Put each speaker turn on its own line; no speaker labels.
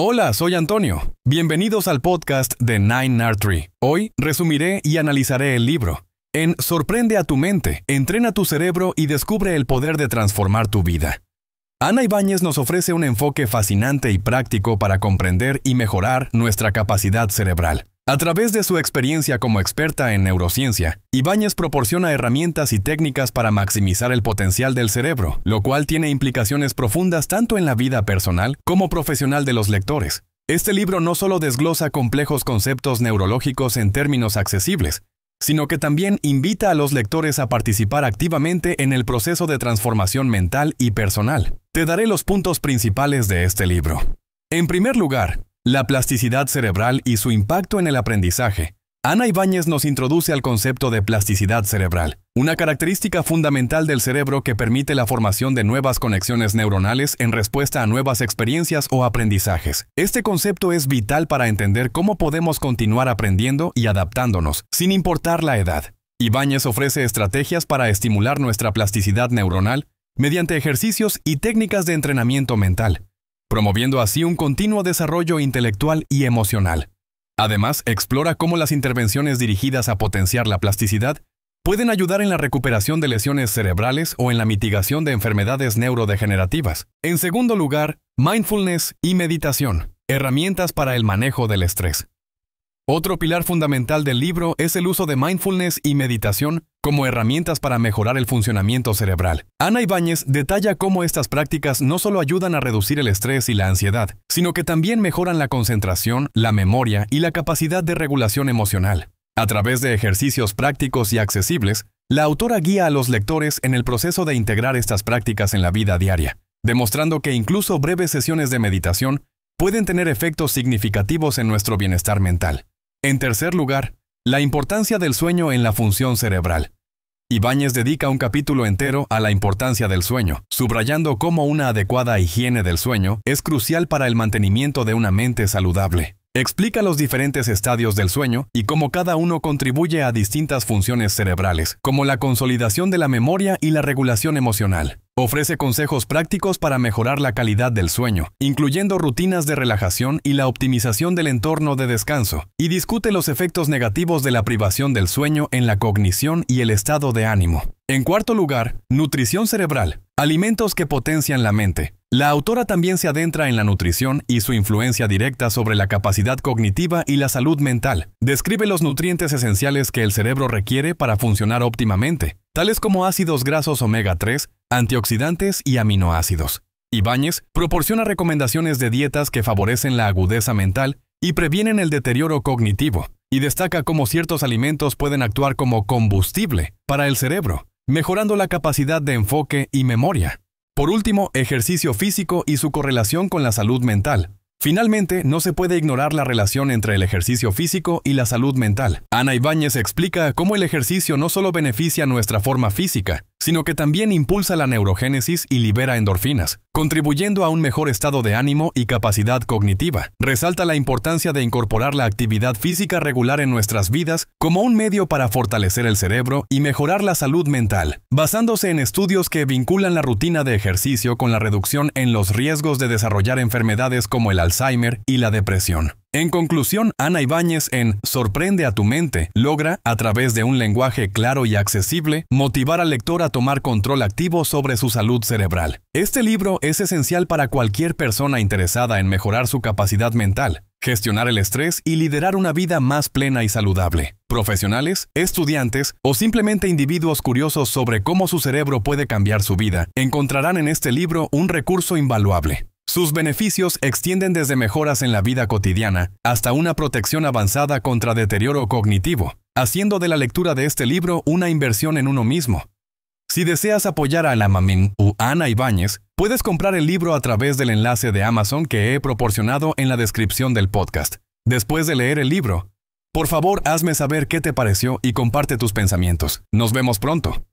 Hola, soy Antonio. Bienvenidos al podcast de Nine Artery. Hoy resumiré y analizaré el libro. En Sorprende a tu mente, entrena tu cerebro y descubre el poder de transformar tu vida. Ana Ibáñez nos ofrece un enfoque fascinante y práctico para comprender y mejorar nuestra capacidad cerebral. A través de su experiencia como experta en neurociencia, Ibáñez proporciona herramientas y técnicas para maximizar el potencial del cerebro, lo cual tiene implicaciones profundas tanto en la vida personal como profesional de los lectores. Este libro no solo desglosa complejos conceptos neurológicos en términos accesibles, sino que también invita a los lectores a participar activamente en el proceso de transformación mental y personal. Te daré los puntos principales de este libro. En primer lugar, la plasticidad cerebral y su impacto en el aprendizaje. Ana Ibáñez nos introduce al concepto de plasticidad cerebral, una característica fundamental del cerebro que permite la formación de nuevas conexiones neuronales en respuesta a nuevas experiencias o aprendizajes. Este concepto es vital para entender cómo podemos continuar aprendiendo y adaptándonos, sin importar la edad. Ibáñez ofrece estrategias para estimular nuestra plasticidad neuronal mediante ejercicios y técnicas de entrenamiento mental promoviendo así un continuo desarrollo intelectual y emocional. Además, explora cómo las intervenciones dirigidas a potenciar la plasticidad pueden ayudar en la recuperación de lesiones cerebrales o en la mitigación de enfermedades neurodegenerativas. En segundo lugar, mindfulness y meditación, herramientas para el manejo del estrés. Otro pilar fundamental del libro es el uso de mindfulness y meditación como herramientas para mejorar el funcionamiento cerebral. Ana Ibáñez detalla cómo estas prácticas no solo ayudan a reducir el estrés y la ansiedad, sino que también mejoran la concentración, la memoria y la capacidad de regulación emocional. A través de ejercicios prácticos y accesibles, la autora guía a los lectores en el proceso de integrar estas prácticas en la vida diaria, demostrando que incluso breves sesiones de meditación pueden tener efectos significativos en nuestro bienestar mental. En tercer lugar, la importancia del sueño en la función cerebral. Ibáñez dedica un capítulo entero a la importancia del sueño, subrayando cómo una adecuada higiene del sueño es crucial para el mantenimiento de una mente saludable. Explica los diferentes estadios del sueño y cómo cada uno contribuye a distintas funciones cerebrales, como la consolidación de la memoria y la regulación emocional. Ofrece consejos prácticos para mejorar la calidad del sueño, incluyendo rutinas de relajación y la optimización del entorno de descanso, y discute los efectos negativos de la privación del sueño en la cognición y el estado de ánimo. En cuarto lugar, nutrición cerebral, alimentos que potencian la mente. La autora también se adentra en la nutrición y su influencia directa sobre la capacidad cognitiva y la salud mental. Describe los nutrientes esenciales que el cerebro requiere para funcionar óptimamente, tales como ácidos grasos omega 3, antioxidantes y aminoácidos. Ibáñez proporciona recomendaciones de dietas que favorecen la agudeza mental y previenen el deterioro cognitivo, y destaca cómo ciertos alimentos pueden actuar como combustible para el cerebro, mejorando la capacidad de enfoque y memoria. Por último, ejercicio físico y su correlación con la salud mental. Finalmente, no se puede ignorar la relación entre el ejercicio físico y la salud mental. Ana Ibáñez explica cómo el ejercicio no solo beneficia nuestra forma física, sino que también impulsa la neurogénesis y libera endorfinas, contribuyendo a un mejor estado de ánimo y capacidad cognitiva. Resalta la importancia de incorporar la actividad física regular en nuestras vidas como un medio para fortalecer el cerebro y mejorar la salud mental, basándose en estudios que vinculan la rutina de ejercicio con la reducción en los riesgos de desarrollar enfermedades como el Alzheimer y la depresión. En conclusión, Ana Ibáñez en Sorprende a tu mente logra, a través de un lenguaje claro y accesible, motivar al lector a tomar control activo sobre su salud cerebral. Este libro es esencial para cualquier persona interesada en mejorar su capacidad mental, gestionar el estrés y liderar una vida más plena y saludable. Profesionales, estudiantes o simplemente individuos curiosos sobre cómo su cerebro puede cambiar su vida, encontrarán en este libro un recurso invaluable. Sus beneficios extienden desde mejoras en la vida cotidiana hasta una protección avanzada contra deterioro cognitivo, haciendo de la lectura de este libro una inversión en uno mismo. Si deseas apoyar a la mamín u Ana Ibáñez, puedes comprar el libro a través del enlace de Amazon que he proporcionado en la descripción del podcast. Después de leer el libro, por favor hazme saber qué te pareció y comparte tus pensamientos. Nos vemos pronto.